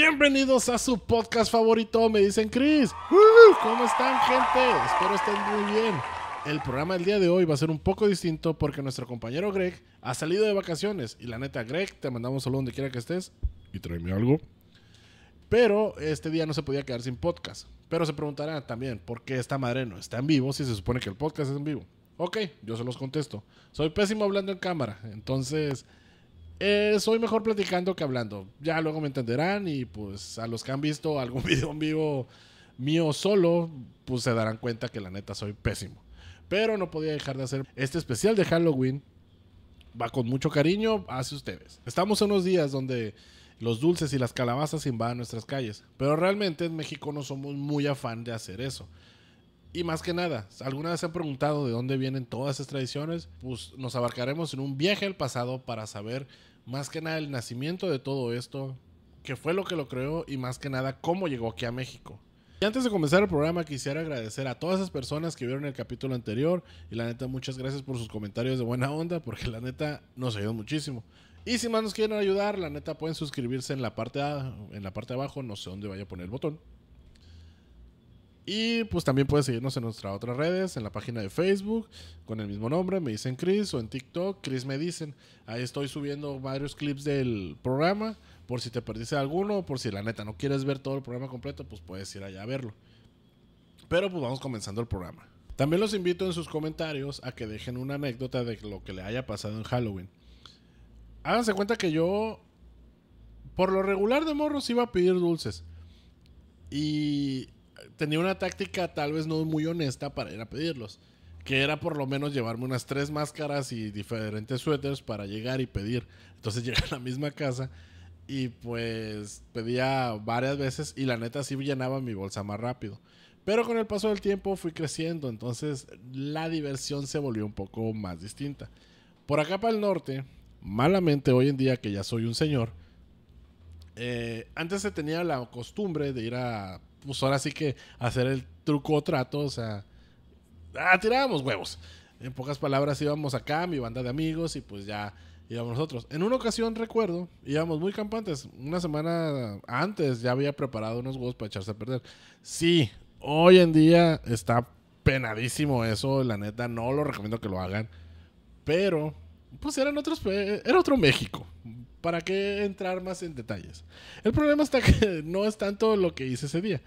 Bienvenidos a su podcast favorito, me dicen Chris. ¿Cómo están, gente? Espero estén muy bien. El programa del día de hoy va a ser un poco distinto porque nuestro compañero Greg ha salido de vacaciones. Y la neta, Greg, te mandamos solo donde quiera que estés y tráeme algo. Pero este día no se podía quedar sin podcast. Pero se preguntará también por qué esta madre no está en vivo si se supone que el podcast es en vivo. Ok, yo se los contesto. Soy pésimo hablando en cámara, entonces eh, soy mejor platicando que hablando. Ya luego me entenderán y pues a los que han visto algún video en vivo mío solo, pues se darán cuenta que la neta soy pésimo. Pero no podía dejar de hacer este especial de Halloween. Va con mucho cariño hacia ustedes. Estamos en unos días donde los dulces y las calabazas invaden nuestras calles. Pero realmente en México no somos muy afán de hacer eso. Y más que nada, ¿alguna vez se han preguntado de dónde vienen todas esas tradiciones? Pues nos abarcaremos en un viaje al pasado para saber más que nada el nacimiento de todo esto, qué fue lo que lo creó y más que nada cómo llegó aquí a México. Y antes de comenzar el programa quisiera agradecer a todas esas personas que vieron el capítulo anterior y la neta muchas gracias por sus comentarios de buena onda porque la neta nos ayudó muchísimo. Y si más nos quieren ayudar, la neta pueden suscribirse en la parte, en la parte de abajo, no sé dónde vaya a poner el botón. Y pues también puedes seguirnos en nuestras otras redes, en la página de Facebook, con el mismo nombre, me dicen Chris, o en TikTok, Chris me dicen. Ahí estoy subiendo varios clips del programa, por si te perdiste alguno, por si la neta no quieres ver todo el programa completo, pues puedes ir allá a verlo. Pero pues vamos comenzando el programa. También los invito en sus comentarios a que dejen una anécdota de lo que le haya pasado en Halloween. Háganse cuenta que yo, por lo regular de morros, iba a pedir dulces. Y tenía una táctica tal vez no muy honesta para ir a pedirlos, que era por lo menos llevarme unas tres máscaras y diferentes suéteres para llegar y pedir. Entonces llegué a la misma casa y pues pedía varias veces y la neta sí llenaba mi bolsa más rápido. Pero con el paso del tiempo fui creciendo, entonces la diversión se volvió un poco más distinta. Por acá para el norte, malamente hoy en día que ya soy un señor, eh, antes se tenía la costumbre de ir a pues ahora sí que hacer el truco o trato, o sea, ah, tirábamos huevos. En pocas palabras íbamos acá, mi banda de amigos, y pues ya íbamos nosotros. En una ocasión, recuerdo, íbamos muy campantes. Una semana antes ya había preparado unos huevos para echarse a perder. Sí, hoy en día está penadísimo eso, la neta, no lo recomiendo que lo hagan. Pero pues eran otros, eh, era otro México. ¿Para qué entrar más en detalles? El problema está que no es tanto lo que hice ese día,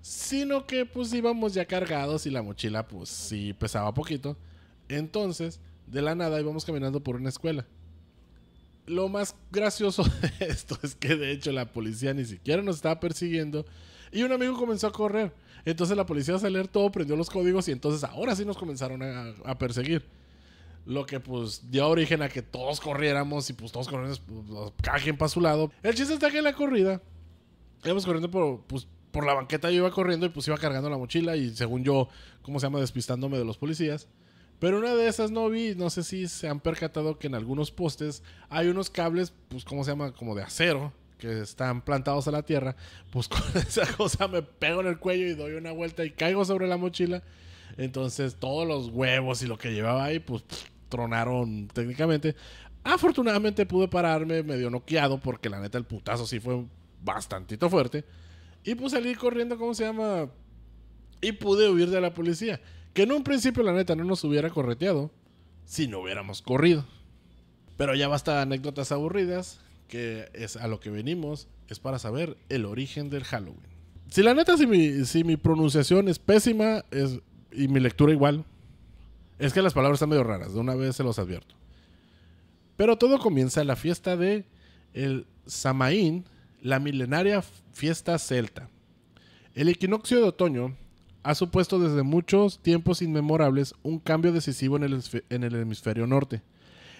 sino que pues íbamos ya cargados y la mochila pues sí pesaba poquito. Entonces, de la nada íbamos caminando por una escuela. Lo más gracioso de esto es que de hecho la policía ni siquiera nos estaba persiguiendo y un amigo comenzó a correr. Entonces la policía se alertó, todo, prendió los códigos y entonces ahora sí nos comenzaron a perseguir lo que pues dio origen a que todos corriéramos y pues todos corriendo pues, cajen para su lado. El chiste está que en la corrida íbamos corriendo pues, por, la banqueta, yo iba corriendo y pues iba cargando la mochila y según yo, ¿cómo se llama? Despistándome de los policías. Pero una de esas no vi, no sé si se han percatado que en algunos postes hay unos cables, pues, ¿cómo se llama? Como de acero que están plantados a la tierra, pues con esa cosa me pego en el cuello y doy una vuelta y caigo sobre la mochila. Entonces todos los huevos y lo que llevaba ahí, pues tronaron técnicamente. Afortunadamente pude pararme medio noqueado porque la neta el putazo sí fue bastantito fuerte. Y pude salir corriendo, ¿cómo se llama? Y pude huir de la policía. Que en un principio la neta no nos hubiera correteado si no hubiéramos corrido. Pero ya basta anécdotas aburridas, que es a lo que venimos, es para saber el origen del Halloween. Si la neta, si mi, si mi pronunciación es pésima es, y mi lectura igual, es que las palabras están medio raras, de una vez se los advierto. Pero todo comienza en la fiesta de el Samaín, la milenaria fiesta celta. El equinoccio de otoño ha supuesto desde muchos tiempos inmemorables un cambio decisivo en el, en el hemisferio norte.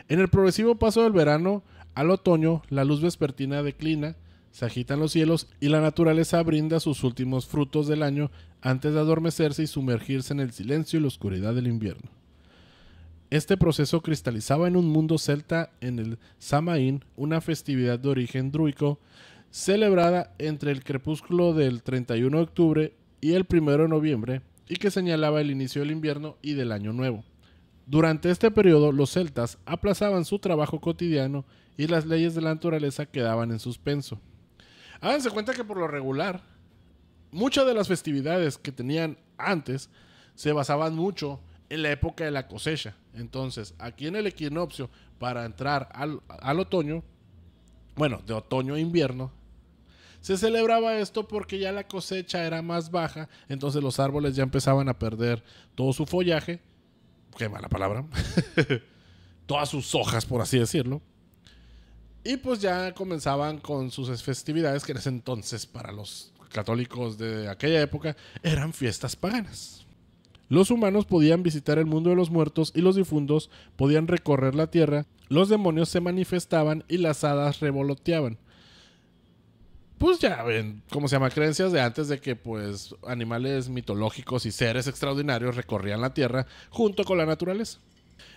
En el progresivo paso del verano al otoño, la luz vespertina declina, se agitan los cielos y la naturaleza brinda sus últimos frutos del año antes de adormecerse y sumergirse en el silencio y la oscuridad del invierno. Este proceso cristalizaba en un mundo celta en el Samaín, una festividad de origen druico celebrada entre el crepúsculo del 31 de octubre y el 1 de noviembre y que señalaba el inicio del invierno y del año nuevo. Durante este periodo los celtas aplazaban su trabajo cotidiano y las leyes de la naturaleza quedaban en suspenso. Háganse cuenta que por lo regular, muchas de las festividades que tenían antes se basaban mucho la época de la cosecha. Entonces, aquí en el equinoccio, para entrar al, otoño, bueno, de otoño a invierno, se celebraba esto porque ya la cosecha era más baja, entonces los árboles ya empezaban a perder todo su follaje, qué mala palabra, todas sus hojas, por así decirlo. Y pues ya comenzaban con sus festividades, que en ese entonces para los católicos de aquella época eran fiestas paganas. Los humanos podían visitar el mundo de los muertos y los difuntos podían recorrer la tierra, los demonios se manifestaban y las hadas revoloteaban. Pues ya ven, ¿cómo se llama? Creencias de antes de que pues animales mitológicos y seres extraordinarios recorrían la tierra junto con la naturaleza.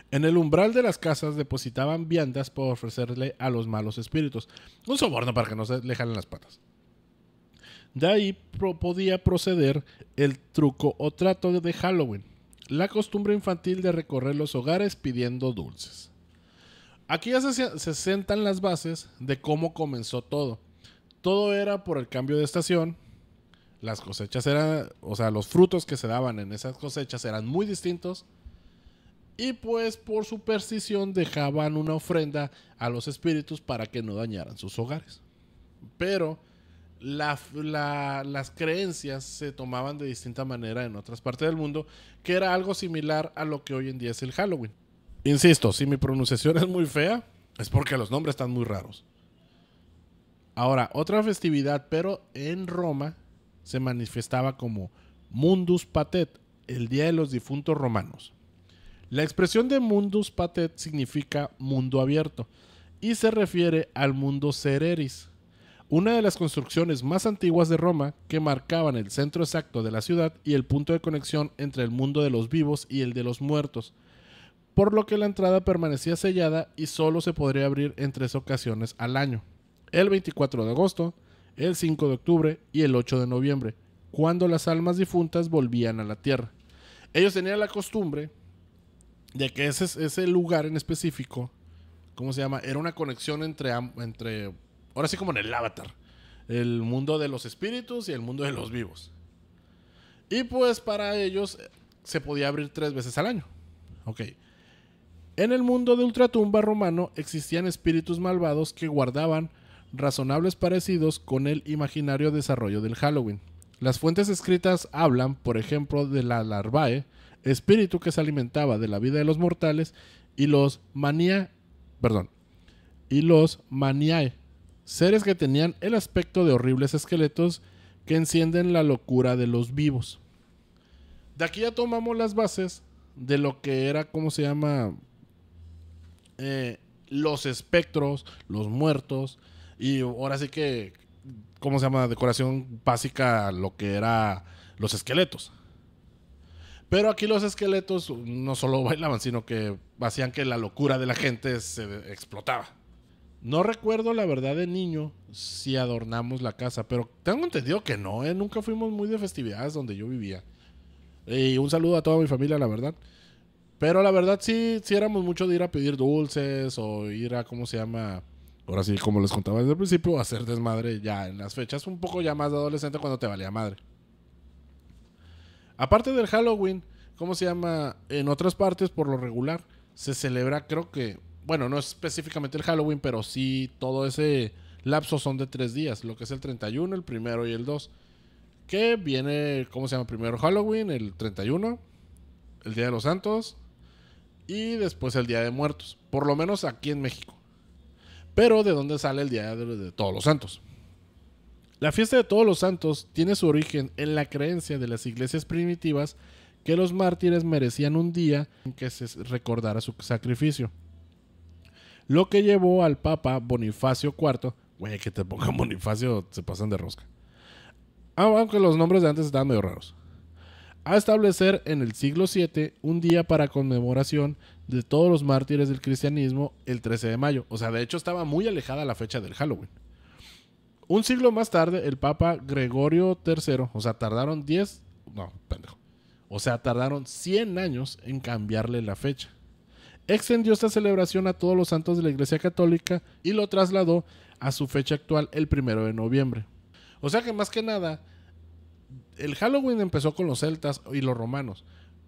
En el umbral de las casas depositaban viandas para ofrecerle a los malos espíritus. Un soborno para que no se le jalen las patas. De ahí podía proceder el truco o trato de Halloween, la costumbre infantil de recorrer los hogares pidiendo dulces. Aquí ya se, se sentan las bases de cómo comenzó todo. Todo era por el cambio de estación, las cosechas eran, o sea, los frutos que se daban en esas cosechas eran muy distintos. Y pues por superstición dejaban una ofrenda a los espíritus para que no dañaran sus hogares. Pero las creencias se tomaban de distinta manera en otras partes del mundo, que era algo similar a lo que hoy en día es el Halloween. Insisto, si mi pronunciación es muy fea, es porque los nombres están muy raros. Ahora, otra festividad, pero en Roma, se manifestaba como Mundus Patet, el Día de los Difuntos Romanos. La expresión de Mundus Patet significa mundo abierto y se refiere al mundo Cereris, una de las construcciones más antiguas de Roma que marcaban el centro exacto de la ciudad y el punto de conexión entre el mundo de los vivos y el de los muertos, por lo que la entrada permanecía sellada y solo se podría abrir en tres ocasiones al año, el 24 de agosto, el 5 de octubre y el 8 de noviembre, cuando las almas difuntas volvían a la tierra. Ellos tenían la costumbre de que ese, lugar en específico, ¿cómo se llama? Era una conexión entre, entre Ahora sí como en el avatar. El mundo de los espíritus y el mundo de los vivos. Y pues para ellos eh, se podía abrir tres veces al año. Ok. En el mundo de ultratumba romano existían espíritus malvados que guardaban razonables parecidos con el imaginario desarrollo del Halloween. Las fuentes escritas hablan, por ejemplo, de la larvae, espíritu que se alimentaba de la vida de los mortales, y los manía, perdón, y los maniae, seres que tenían el aspecto de horribles esqueletos que encienden la locura de los vivos. De aquí ya tomamos las bases de lo que era, ¿cómo se llama? Eh, los espectros, los muertos, y ahora sí que, ¿cómo se llama? Decoración básica, lo que era los esqueletos. Pero aquí los esqueletos no solo bailaban, sino que hacían que la locura de la gente se explotaba. No recuerdo la verdad de niño si adornamos la casa, pero tengo entendido que no, ¿eh? nunca fuimos muy de festividades donde yo vivía. Y un saludo a toda mi familia, la verdad. Pero la verdad sí, sí éramos mucho de ir a pedir dulces o ir a, ¿cómo se llama? Ahora sí, como les contaba desde el principio, hacer desmadre ya en las fechas un poco ya más de adolescente cuando te valía madre. Aparte del Halloween, ¿cómo se llama? En otras partes, por lo regular, se celebra, creo que bueno, no específicamente el Halloween, pero sí todo ese lapso son de tres días, lo que es el 31, el primero y el 2. Que viene, ¿cómo se llama? Primero Halloween, el 31, el Día de los Santos y después el Día de Muertos, por lo menos aquí en México. Pero ¿de dónde sale el Día de Todos los Santos? La fiesta de Todos los Santos tiene su origen en la creencia de las iglesias primitivas que los mártires merecían un día en que se recordara su sacrificio lo que llevó al Papa Bonifacio IV, güey, que te pongan Bonifacio, se pasan de rosca. Ah, aunque los nombres de antes estaban medio raros. A establecer en el siglo VII un día para conmemoración de todos los mártires del cristianismo el 13 de mayo. O sea, de hecho estaba muy alejada la fecha del Halloween. Un siglo más tarde, el Papa Gregorio III, o sea, tardaron 10, no, pendejo. O sea, tardaron 100 años en cambiarle la fecha extendió esta celebración a todos los santos de la Iglesia Católica y lo trasladó a su fecha actual, el primero de noviembre. O sea que más que nada, el Halloween empezó con los celtas y los romanos,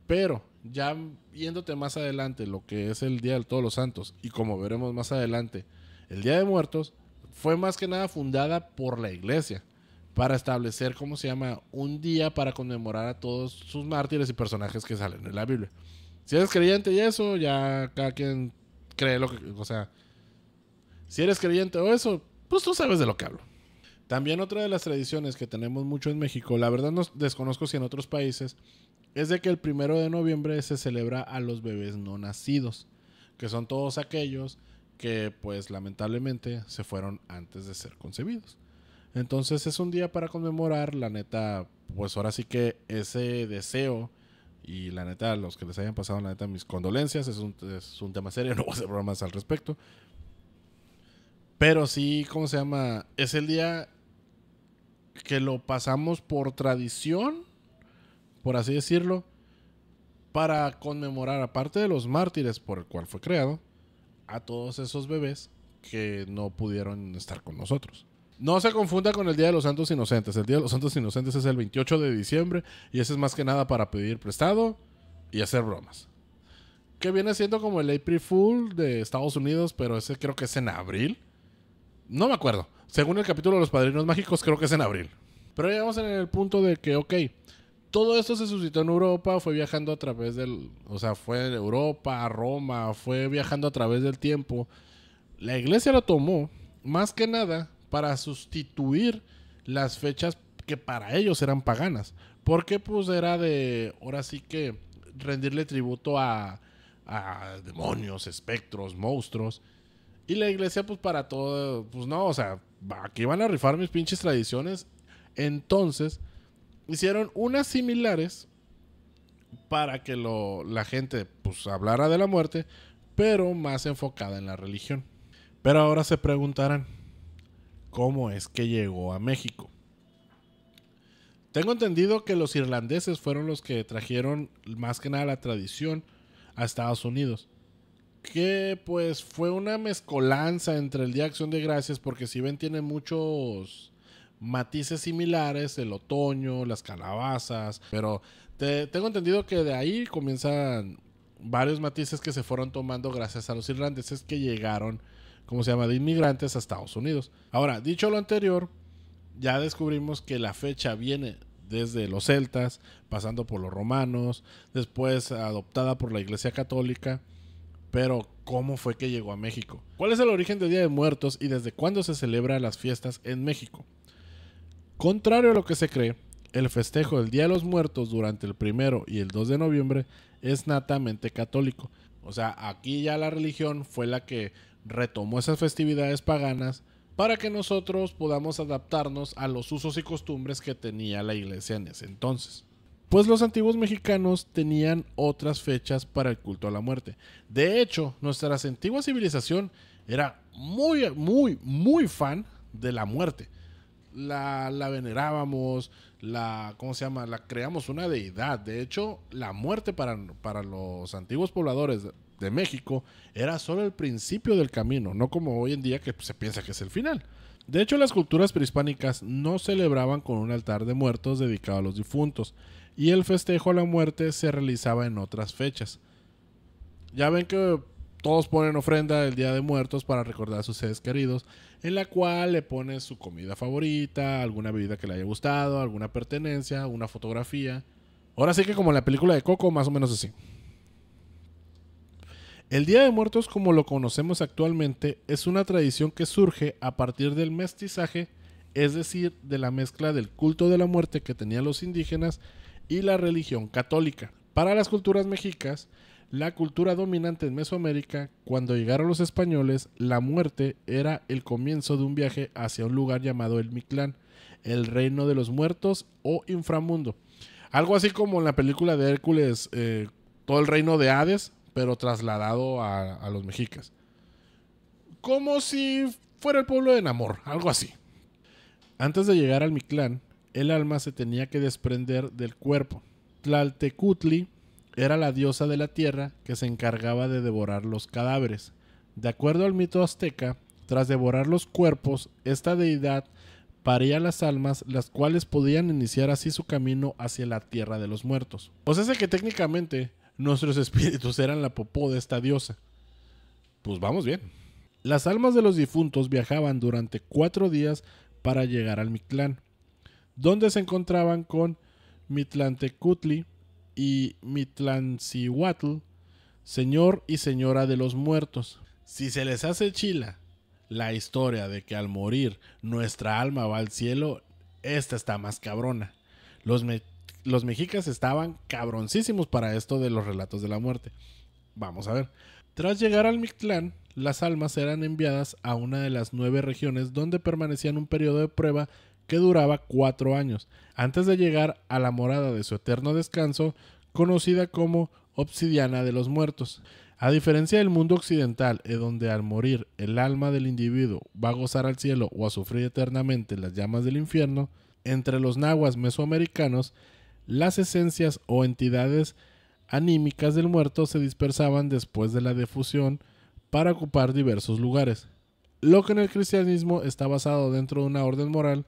pero ya viéndote más adelante, lo que es el Día de Todos los Santos, y como veremos más adelante, el Día de Muertos, fue más que nada fundada por la Iglesia para establecer, ¿cómo se llama?, un día para conmemorar a todos sus mártires y personajes que salen en la Biblia. Si eres creyente y eso, ya cada quien cree lo que. O sea, si eres creyente o eso, pues tú sabes de lo que hablo. También otra de las tradiciones que tenemos mucho en México, la verdad no desconozco si en otros países, es de que el primero de noviembre se celebra a los bebés no nacidos, que son todos aquellos que pues lamentablemente se fueron antes de ser concebidos. Entonces es un día para conmemorar, la neta, pues ahora sí que ese deseo y la neta, a los que les hayan pasado, la neta, mis condolencias. Es un, tema serio, no voy a hacer bromas al respecto. Pero sí, ¿cómo se llama? Es el día que lo pasamos por tradición, por así decirlo, para conmemorar, aparte de los mártires por el cual fue creado, a todos esos bebés que no pudieron estar con nosotros. No se confunda con el Día de los Santos Inocentes. El Día de los Santos Inocentes es el 28 de diciembre y ese es más que nada para pedir prestado y hacer bromas. Que viene siendo como el April Fool de Estados Unidos, pero ese creo que es en abril. No me acuerdo. Según el capítulo de los Padrinos Mágicos, creo que es en abril. Pero ya vamos en el punto de que, ok, todo esto se suscitó en Europa, fue viajando a través del, o sea, fue en Europa, Roma, fue viajando a través del tiempo. La iglesia lo tomó, más que nada, para sustituir las fechas que para ellos eran paganas. Porque pues era de, ahora sí que rendirle tributo a, demonios, espectros, monstruos. Y la iglesia pues para todo, pues no, o sea, aquí van a rifar mis pinches tradiciones. Entonces, hicieron unas similares para que la gente pues hablara de la muerte, pero más enfocada en la religión. Pero ahora se preguntarán, cómo es que llegó a México. Tengo entendido que los irlandeses fueron los que trajeron más que nada la tradición a Estados Unidos. Que pues fue una mezcolanza entre el Día de Acción de Gracias, porque si ven tiene muchos matices similares, el otoño, las calabazas, pero tengo entendido que de ahí comienzan varios matices que se fueron tomando gracias a los irlandeses que llegaron ¿cómo se llama?, de inmigrantes a Estados Unidos. Ahora, dicho lo anterior, ya descubrimos que la fecha viene desde los celtas, pasando por los romanos, después adoptada por la Iglesia Católica. Pero, ¿cómo fue que llegó a México? ¿Cuál es el origen del Día de Muertos y desde cuándo se celebran las fiestas en México? Contrario a lo que se cree, el festejo del Día de los Muertos durante el primero y el 2 de noviembre es natamente católico. O sea, aquí ya la religión fue la que retomó esas festividades paganas para que nosotros podamos adaptarnos a los usos y costumbres que tenía la iglesia en ese entonces. Pues los antiguos mexicanos tenían otras fechas para el culto a la muerte. De hecho, nuestra antigua civilización era muy, muy, muy fan de la muerte. La, la, venerábamos, la, ¿cómo se llama? La creamos una deidad. De hecho, la muerte para, para los antiguos pobladores de México era solo el principio del camino, no como hoy en día que se piensa que es el final. De hecho, las culturas prehispánicas no celebraban con un altar de muertos dedicado a los difuntos, y el festejo a la muerte se realizaba en otras fechas. Ya ven que todos ponen ofrenda el Día de Muertos para recordar a sus seres queridos, en la cual le pone su comida favorita, alguna bebida que le haya gustado, alguna pertenencia, una fotografía. Ahora sí que como la película de Coco, más o menos así. El Día de Muertos como lo conocemos actualmente es una tradición que surge a partir del mestizaje, es decir, de la mezcla del culto de la muerte que tenían los indígenas y la religión católica. Para las culturas mexicas, la cultura dominante en Mesoamérica, cuando llegaron los españoles, la muerte era el comienzo de un viaje hacia un lugar llamado el Mictlán, el reino de los muertos o inframundo. Algo así como en la película de Hércules, eh, todo el reino de Hades, pero trasladado a, los mexicas. Como si fuera el pueblo de Namor, algo así. Antes de llegar al Mictlán, el alma se tenía que desprender del cuerpo. Tlaltecutli era la diosa de la tierra que se encargaba de devorar los cadáveres. De acuerdo al mito azteca, tras devorar los cuerpos, esta deidad paría las almas, las cuales podían iniciar así su camino hacia la tierra de los muertos. O pues sea, que técnicamente nuestros espíritus eran la popó de esta diosa. Pues vamos bien. Las almas de los difuntos viajaban durante cuatro días para llegar al Mictlán, donde se encontraban con Mitlantecutli y Mitlancihuatl, señor y señora de los muertos. Si se les hace chila la historia de que al morir nuestra alma va al cielo, esta está más cabrona. Los los mexicas estaban cabroncísimos para esto de los relatos de la muerte. Vamos a ver. Tras llegar al Mictlán, las almas eran enviadas a una de las nueve regiones donde permanecían un periodo de prueba que duraba cuatro años, antes de llegar a la morada de su eterno descanso, conocida como Obsidiana de los Muertos. A diferencia del mundo occidental, en donde al morir el alma del individuo va a gozar al cielo o a sufrir eternamente las llamas del infierno, entre los nahuas mesoamericanos las esencias o entidades anímicas del muerto se dispersaban después de la defusión para ocupar diversos lugares. Lo que en el cristianismo está basado dentro de una orden moral,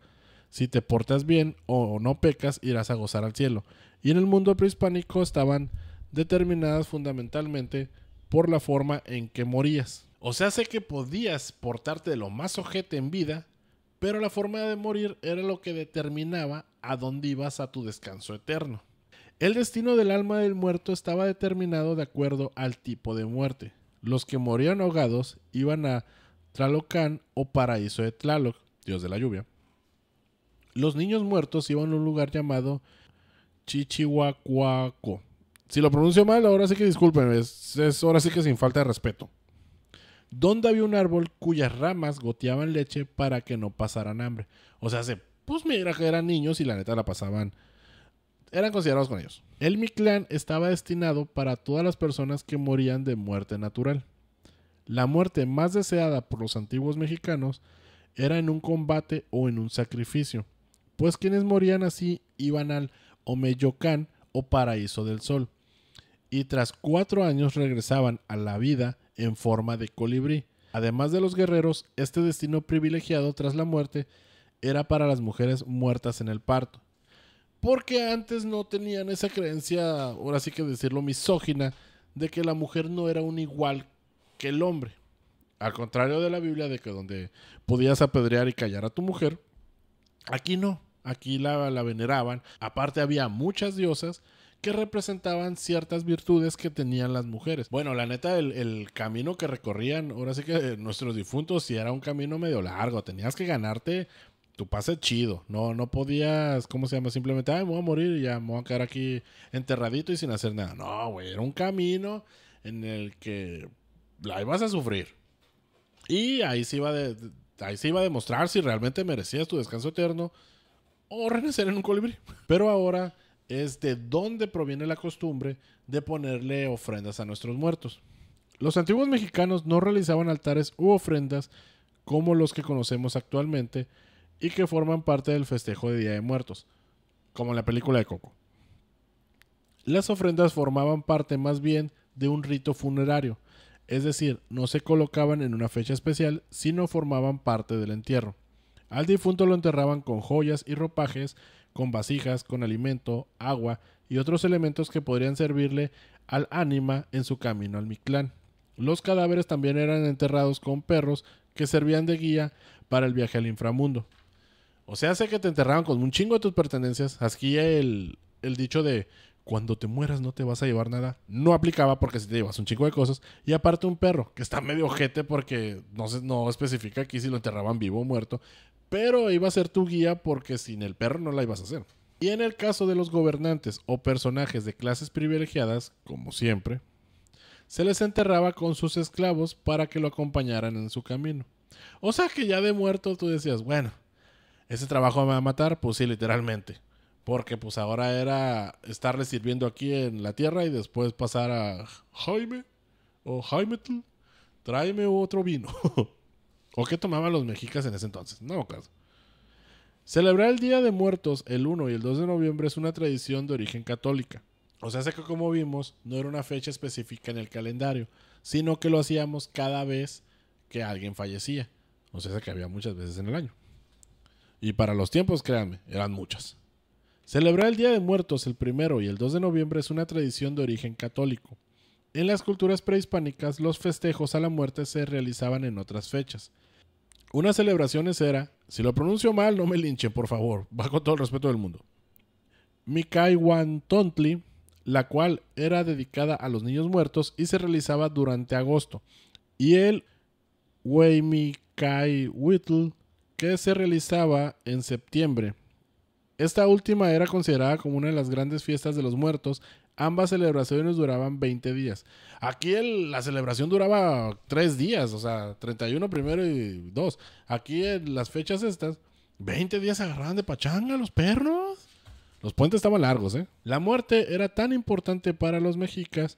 si te portas bien o no pecas irás a gozar al cielo. Y en el mundo prehispánico estaban determinadas fundamentalmente por la forma en que morías. O sea, sé que podías portarte de lo más ojete en vida pero la forma de morir era lo que determinaba a dónde ibas a tu descanso eterno. El destino del alma del muerto estaba determinado de acuerdo al tipo de muerte. Los que morían ahogados iban a Tlalocan o paraíso de Tlaloc, dios de la lluvia. Los niños muertos iban a un lugar llamado Chichihuacuaco. Si lo pronuncio mal, ahora sí que disculpen, es, ahora sí que sin falta de respeto donde había un árbol cuyas ramas goteaban leche para que no pasaran hambre. O sea, se, pues mira que eran niños y la neta la pasaban. Eran considerados con ellos. El Mictlán estaba destinado para todas las personas que morían de muerte natural. La muerte más deseada por los antiguos mexicanos era en un combate o en un sacrificio, pues quienes morían así iban al Omeyocán o Paraíso del Sol, y tras cuatro años regresaban a la vida en forma de colibrí. Además de los guerreros, este destino privilegiado tras la muerte era para las mujeres muertas en el parto. Porque antes no tenían esa creencia, ahora sí que decirlo, misógina, de que la mujer no era un igual que el hombre. Al contrario de la Biblia, de que donde podías apedrear y callar a tu mujer, aquí no, aquí la, la veneraban. Aparte había muchas diosas que representaban ciertas virtudes que tenían las mujeres. Bueno, la neta, el, camino que recorrían, ahora sí que eh, nuestros difuntos, si era un camino medio largo, tenías que ganarte tu pase chido. No, no podías, ¿cómo se llama? Simplemente, ay, voy a morir y ya me voy a quedar aquí enterradito y sin hacer nada. No, güey, era un camino en el que la ibas a sufrir. Y ahí se iba ahí se iba a demostrar si realmente merecías tu descanso eterno o renacer en un colibrí. Pero ahora es de dónde proviene la costumbre de ponerle ofrendas a nuestros muertos. Los antiguos mexicanos no realizaban altares u ofrendas como los que conocemos actualmente y que forman parte del festejo de Día de Muertos, como en la película de Coco. Las ofrendas formaban parte más bien de un rito funerario, es decir, no se colocaban en una fecha especial, sino formaban parte del entierro. Al difunto lo enterraban con joyas y ropajes con vasijas, con alimento, agua y otros elementos que podrían servirle al ánima en su camino al Mictlán. Los cadáveres también eran enterrados con perros que servían de guía para el viaje al inframundo. O sea, sé que te enterraban con un chingo de tus pertenencias. Aquí el, el dicho de cuando te mueras no te vas a llevar nada. No aplicaba porque si te llevas un chingo de cosas. Y aparte un perro, que está medio ojete porque no, se, no especifica aquí si lo enterraban vivo o muerto pero iba a ser tu guía porque sin el perro no la ibas a hacer. Y en el caso de los gobernantes o personajes de clases privilegiadas, como siempre, se les enterraba con sus esclavos para que lo acompañaran en su camino. O sea que ya de muerto tú decías, bueno, ese trabajo me va a matar, pues sí, literalmente. Porque pues ahora era estarle sirviendo aquí en la tierra y después pasar a Jaime o Jaime, tráeme otro vino. ¿O qué tomaban los mexicas en ese entonces? No claro. Celebrar el Día de Muertos el 1 y el 2 de noviembre es una tradición de origen católica. O sea, que como vimos, no era una fecha específica en el calendario, sino que lo hacíamos cada vez que alguien fallecía. O sea, que había muchas veces en el año. Y para los tiempos, créanme, eran muchas. Celebrar el Día de Muertos el 1 y el 2 de noviembre es una tradición de origen católico. En las culturas prehispánicas, los festejos a la muerte se realizaban en otras fechas. Una celebración era, si lo pronuncio mal, no me linche, por favor, va con todo el respeto del mundo. Mikaiwantontli, la cual era dedicada a los niños muertos y se realizaba durante agosto. Y el Weimikaiwitl, que se realizaba en septiembre. Esta última era considerada como una de las grandes fiestas de los muertos Ambas celebraciones duraban 20 días. Aquí la celebración duraba 3 días, o sea, 31 primero y 2. Aquí en las fechas estas, 20 días se agarraban de pachanga los perros. Los puentes estaban largos, ¿eh? La muerte era tan importante para los mexicas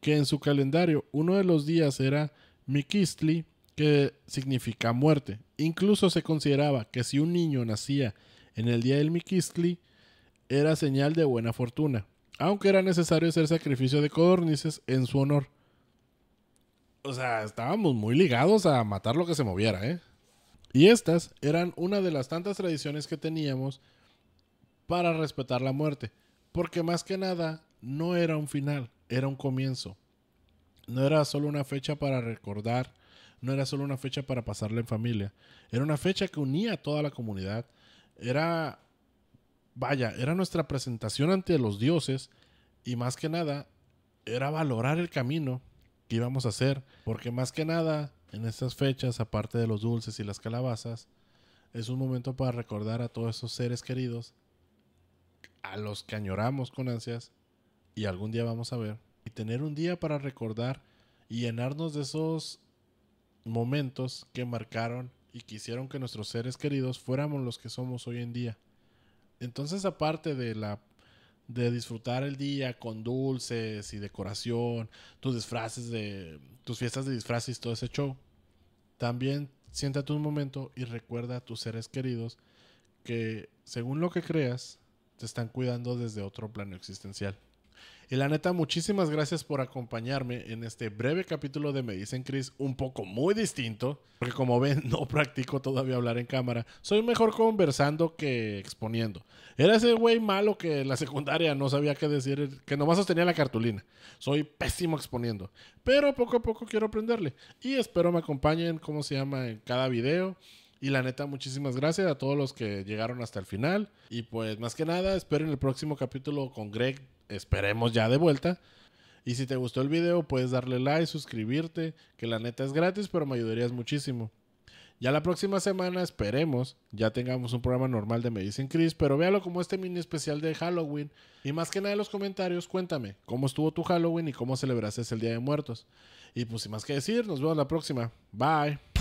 que en su calendario uno de los días era Miquistli, que significa muerte. Incluso se consideraba que si un niño nacía en el día del Miquistli, era señal de buena fortuna aunque era necesario hacer sacrificio de codornices en su honor. O sea, estábamos muy ligados a matar lo que se moviera, ¿eh? Y estas eran una de las tantas tradiciones que teníamos para respetar la muerte, porque más que nada no era un final, era un comienzo. No era solo una fecha para recordar, no era solo una fecha para pasarla en familia, era una fecha que unía a toda la comunidad, era vaya, era nuestra presentación ante los dioses y más que nada era valorar el camino que íbamos a hacer, porque más que nada en estas fechas, aparte de los dulces y las calabazas, es un momento para recordar a todos esos seres queridos, a los que añoramos con ansias y algún día vamos a ver, y tener un día para recordar y llenarnos de esos momentos que marcaron y quisieron que nuestros seres queridos fuéramos los que somos hoy en día. Entonces, aparte de la de disfrutar el día con dulces y decoración, tus disfraces de tus fiestas de disfraces, todo ese show. También siéntate un momento y recuerda a tus seres queridos que según lo que creas te están cuidando desde otro plano existencial. Y la neta, muchísimas gracias por acompañarme en este breve capítulo de Me dicen Chris, un poco muy distinto, porque como ven, no practico todavía hablar en cámara. Soy mejor conversando que exponiendo. Era ese güey malo que en la secundaria no sabía qué decir, que nomás sostenía la cartulina. Soy pésimo exponiendo, pero poco a poco quiero aprenderle y espero me acompañen, ¿Cómo se llama, en cada video. Y la neta, muchísimas gracias a todos los que llegaron hasta el final. Y pues más que nada, espero en el próximo capítulo con Greg. Esperemos ya de vuelta. Y si te gustó el video, puedes darle like, suscribirte, que la neta es gratis, pero me ayudarías muchísimo. Ya la próxima semana, esperemos, ya tengamos un programa normal de Medicine Chris, pero véalo como este mini especial de Halloween. Y más que nada en los comentarios, cuéntame cómo estuvo tu Halloween y cómo celebraste el Día de Muertos. Y pues sin más que decir, nos vemos la próxima. Bye.